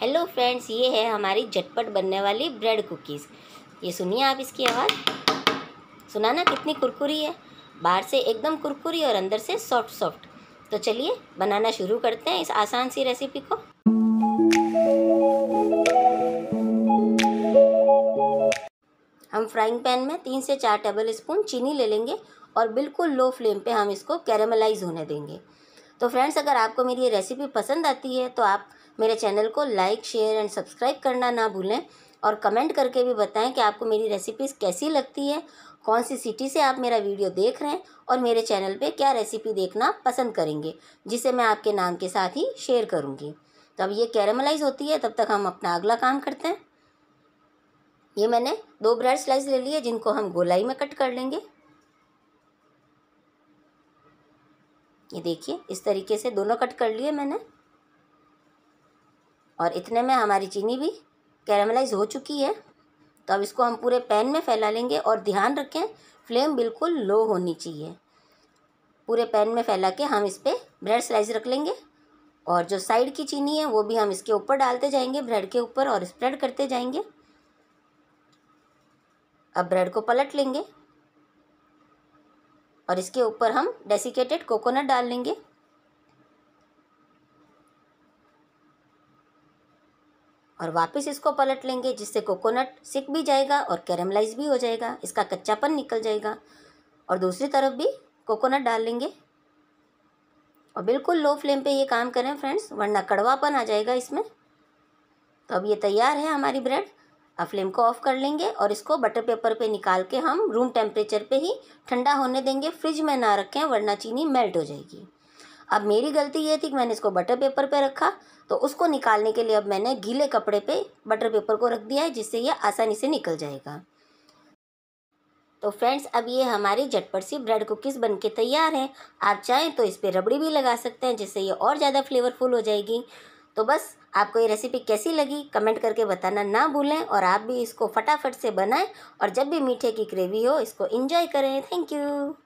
hello friends ये है हमारी झटपट बनने वाली ब्रेड कुकीज़ ये सुनिए आप इसकी आवाज़ सुना ना कितनी कुरकुरी है बाहर से एकदम कुरकुरी और अंदर से सॉफ्ट सॉफ्ट तो चलिए बनाना शुरू करते हैं इस आसान सी रेसिपी को हम फ्राइंग पैन में तीन से चार टेबल स्पून चीनी ले लेंगे और बिल्कुल लो फ्लेम पे हम इसको कैरेमलाइज होने देंगे तो फ्रेंड्स अगर आपको मेरी ये रेसिपी पसंद आती है तो आप मेरे चैनल को लाइक शेयर एंड सब्सक्राइब करना ना भूलें और कमेंट करके भी बताएं कि आपको मेरी रेसिपीज़ कैसी लगती है कौन सी सिटी से आप मेरा वीडियो देख रहे हैं और मेरे चैनल पे क्या रेसिपी देखना पसंद करेंगे जिसे मैं आपके नाम के साथ ही शेयर करूँगी तो अब ये कैरामलाइज होती है तब तक हम अपना अगला काम करते हैं ये मैंने दो ब्रेड स्लाइस ले लिए जिनको हम गोलाई में कट कर लेंगे ये देखिए इस तरीके से दोनों कट कर लिए मैंने और इतने में हमारी चीनी भी कैरामलाइज हो चुकी है तो अब इसको हम पूरे पैन में फैला लेंगे और ध्यान रखें फ्लेम बिल्कुल लो होनी चाहिए पूरे पैन में फैला के हम इस पर ब्रेड स्लाइस रख लेंगे और जो साइड की चीनी है वो भी हम इसके ऊपर डालते जाएंगे ब्रेड के ऊपर और स्प्रेड करते जाएंगे अब ब्रेड को पलट लेंगे और इसके ऊपर हम डेसिकेटेड कोकोनट डाल लेंगे और वापस इसको पलट लेंगे जिससे कोकोनट सिक भी जाएगा और कैरमलाइज भी हो जाएगा इसका कच्चापन निकल जाएगा और दूसरी तरफ भी कोकोनट डाल लेंगे और बिल्कुल लो फ्लेम पे ये काम करें फ्रेंड्स वरना कड़वापन आ जाएगा इसमें तो अब ये तैयार है हमारी ब्रेड अब फ्लेम को ऑफ़ कर लेंगे और इसको बटर पेपर पे निकाल के हम रूम टेम्परेचर पे ही ठंडा होने देंगे फ्रिज में ना रखें वरना चीनी मेल्ट हो जाएगी अब मेरी गलती ये थी कि मैंने इसको बटर पेपर पे रखा तो उसको निकालने के लिए अब मैंने गीले कपड़े पे बटर पेपर को रख दिया है जिससे ये आसानी से निकल जाएगा तो फ्रेंड्स अब ये हमारी झटपट सी ब्रेड कुकीज़ बन के तैयार हैं आप चाहें तो इस पर रबड़ी भी लगा सकते हैं जिससे ये और ज़्यादा फ्लेवरफुल हो जाएगी तो बस आपको ये रेसिपी कैसी लगी कमेंट करके बताना ना भूलें और आप भी इसको फटाफट से बनाएं और जब भी मीठे की ग्रेवी हो इसको इंजॉय करें थैंक यू